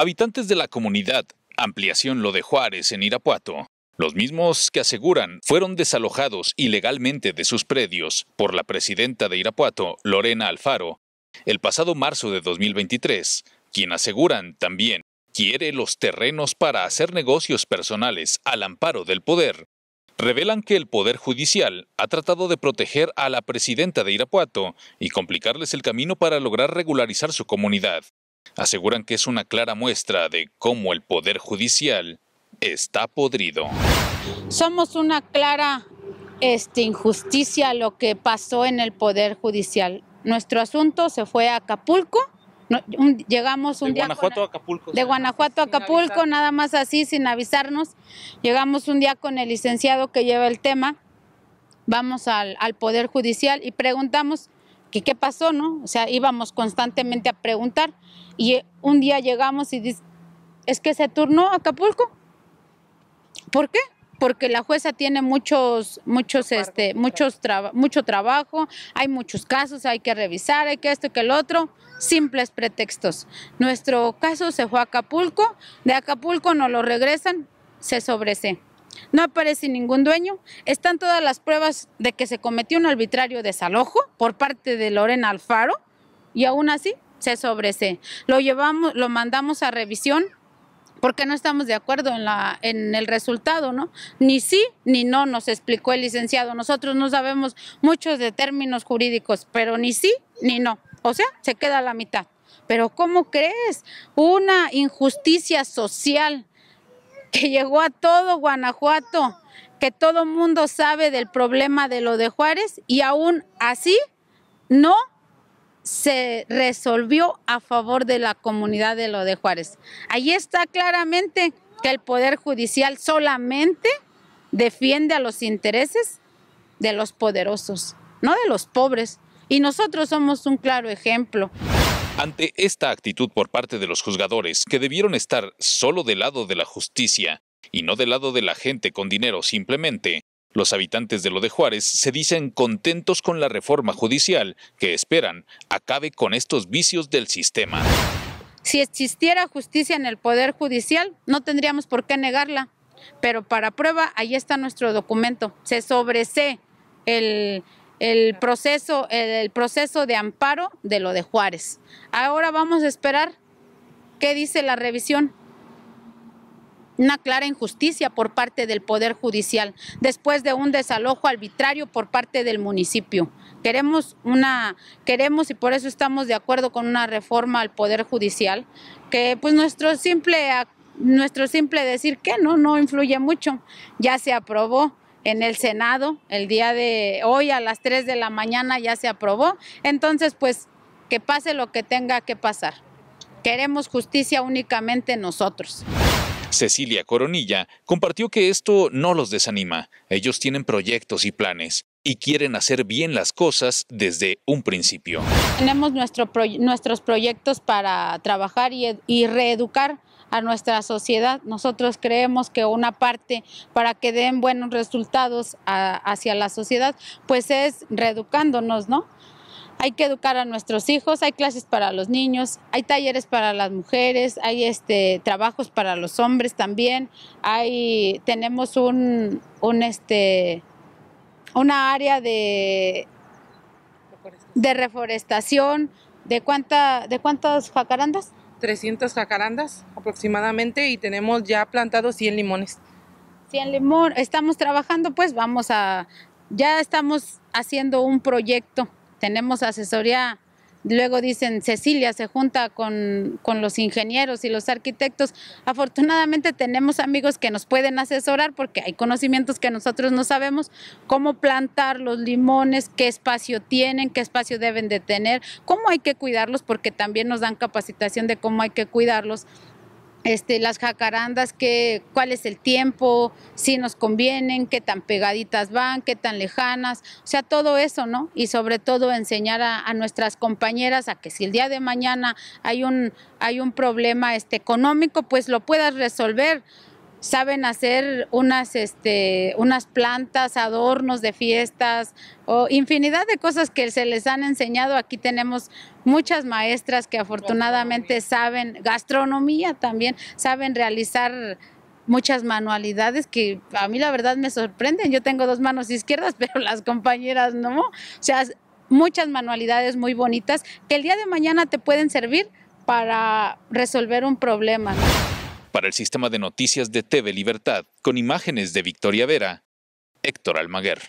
Habitantes de la comunidad Ampliación Lo de Juárez en Irapuato, los mismos que aseguran fueron desalojados ilegalmente de sus predios por la presidenta de Irapuato, Lorena Alfaro, el pasado marzo de 2023, quien aseguran también quiere los terrenos para hacer negocios personales al amparo del poder, revelan que el Poder Judicial ha tratado de proteger a la presidenta de Irapuato y complicarles el camino para lograr regularizar su comunidad. Aseguran que es una clara muestra de cómo el Poder Judicial está podrido. Somos una clara este, injusticia lo que pasó en el Poder Judicial. Nuestro asunto se fue a Acapulco. un, llegamos un de día. Guanajuato a Acapulco. De Guanajuato a Acapulco, nada más así, sin avisarnos. Llegamos un día con el licenciado que lleva el tema. Vamos al Poder Judicial y preguntamos qué pasó, ¿no? O sea, íbamos constantemente a preguntar y eh, un día llegamos y dice, es que se turnó Acapulco. ¿Por qué? Porque la jueza tiene muchos, muchos, este, muchos mucho trabajo, hay muchos casos, hay que revisar, hay que esto, que el otro, simples pretextos. Nuestro caso se fue a Acapulco, de Acapulco no lo regresan, se sobresee. No aparece ningún dueño. Están todas las pruebas de que se cometió un arbitrario desalojo por parte de Lorena Alfaro y aún así se sobrese. Lo llevamos, lo mandamos a revisión porque no estamos de acuerdo en, la, el resultado, ¿no? Ni sí ni no, nos explicó el licenciado. Nosotros no sabemos muchos de términos jurídicos, pero ni sí ni no. O sea, se queda la mitad. Pero ¿cómo crees? Una injusticia social que llegó a todo Guanajuato, que todo mundo sabe del problema de lo de Juárez y aún así no se resolvió a favor de la comunidad de lo de Juárez. Ahí está claramente que el Poder Judicial solamente defiende a los intereses de los poderosos, no de los pobres. Y nosotros somos un claro ejemplo. Ante esta actitud por parte de los juzgadores, que debieron estar solo del lado de la justicia y no del lado de la gente con dinero simplemente, los habitantes de lo de Juárez se dicen contentos con la reforma judicial que esperan acabe con estos vicios del sistema. Si existiera justicia en el Poder Judicial, no tendríamos por qué negarla, pero para prueba ahí está nuestro documento. Se sobresee el el proceso, el proceso de amparo de lo de Juárez. Ahora vamos a esperar qué dice la revisión una clara injusticia por parte del Poder Judicial, después de un desalojo arbitrario por parte del municipio. Queremos una, queremos y por eso estamos de acuerdo con una reforma al Poder Judicial, que pues nuestro simple, nuestro simple decir que no, no influye mucho. Ya se aprobó, en el Senado el día de hoy a las 3 de la mañana ya se aprobó. Entonces, pues que pase lo que tenga que pasar. Queremos justicia únicamente nosotros. Cecilia Coronilla compartió que esto no los desanima. Ellos tienen proyectos y planes y quieren hacer bien las cosas desde un principio. Tenemos nuestros proyectos para trabajar y reeducar a nuestra sociedad. Nosotros creemos que una parte para que den buenos resultados hacia la sociedad, pues es reeducándonos, ¿no? hay que educar a nuestros hijos, hay clases para los niños, hay talleres para las mujeres, hay este trabajos para los hombres también, hay tenemos un, un este una área de de reforestación de cuánta de cuántas jacarandas 300 jacarandas aproximadamente y tenemos ya plantados 100 limones. 100 limón Estamos trabajando, pues vamos a, ya estamos haciendo un proyecto. Tenemos asesoría Luego dicen, Cecilia se junta con, los ingenieros y los arquitectos. Afortunadamente tenemos amigos que nos pueden asesorar porque hay conocimientos que nosotros no sabemos, cómo plantar los limones, qué espacio tienen, qué espacio deben de tener, cómo hay que cuidarlos porque también nos dan capacitación de cómo hay que cuidarlos este, las jacarandas, que, cuál es el tiempo, si nos convienen, qué tan pegaditas van, qué tan lejanas, o sea, todo eso, ¿no? Y sobre todo enseñar a, nuestras compañeras a que si el día de mañana hay un, hay un problema este, económico, pues lo puedas resolver saben hacer unas, este, unas plantas, adornos de fiestas o infinidad de cosas que se les han enseñado. Aquí tenemos muchas maestras que afortunadamente saben, gastronomía también, saben realizar muchas manualidades que a mí la verdad me sorprenden. Yo tengo dos manos izquierdas, pero las compañeras no. O sea, muchas manualidades muy bonitas que el día de mañana te pueden servir para resolver un problema. Para el sistema de noticias de TV Libertad, con imágenes de Victoria Vera, Héctor Almaguer.